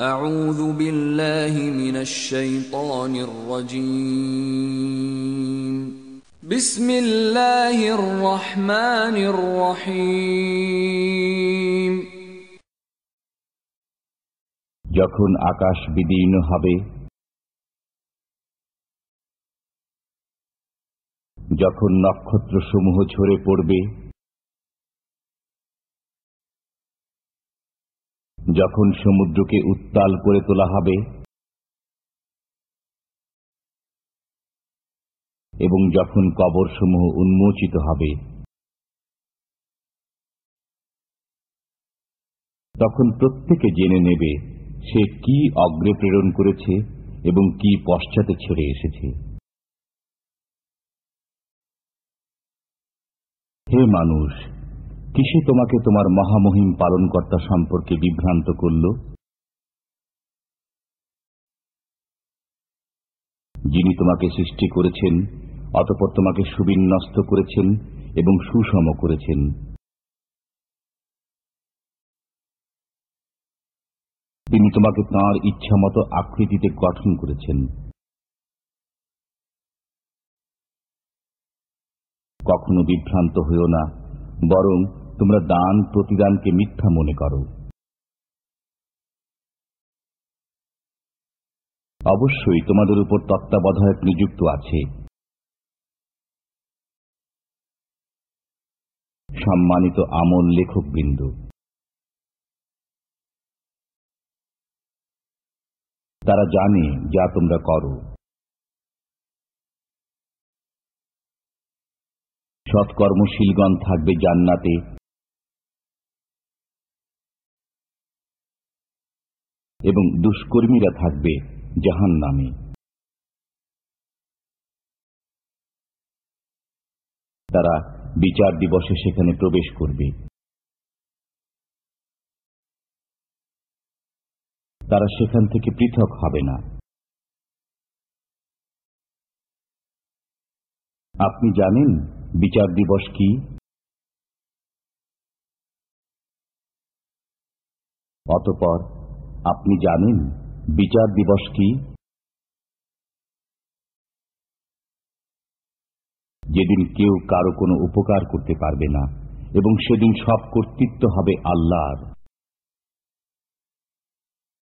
أعوذ بالله من الشيطان الرجيم بسم الله الرحمن الرحيم যখন আকাশ বিদীর্ণ হবে যখন নক্ষত্রসমূহ ঝরে পড়বে যখন সমুদ্রকে উত্তাল করে তোলা হবে এবং যখন কবরসমূহ উন্মোচিত হবে তখন প্রত্যেকে জেনে নেবে সে কি অগ্রে প্রেরণ করেছে এবং কি পশ্চাতে ছেড়ে এসেছে হে মানুষ কিসে তোমাকে তোমার মহামহিম পালনকর্তা সম্পর্কে বিভ্রান্ত করল যিনি তোমাকে সৃষ্টি করেছেন অতপর তোমাকে সুবিন্যস্ত করেছেন এবং সুষম করেছেন তিনি তোমাকে তাঁর ইচ্ছামতো আকৃতিতে গঠন করেছেন কখনো বিভ্রান্ত হইও না বরং তোমরা দান প্রতিদানকে মিথ্যা মনে করো অবশ্যই তোমাদের উপর তত্ত্বাবধায়ক নিযুক্ত আছে সম্মানিত আমল লেখকবৃন্দ তারা জানে যা তোমরা করো সৎকর্মশীলগণ থাকবে জান্নাতে এবং দুষ্কর্মীরা থাকবে জাহান নামে তারা বিচার দিবসে সেখানে প্রবেশ করবে তারা সেখান থেকে পৃথক হবে না আপনি জানেন বিচার দিবস কি অতপর আপনি জানেন বিচার দিবস কি যেদিন কেউ কারো কোনো উপকার করতে পারবে না এবং সেদিন সব কর্তৃত্ব হবে আল্লাহর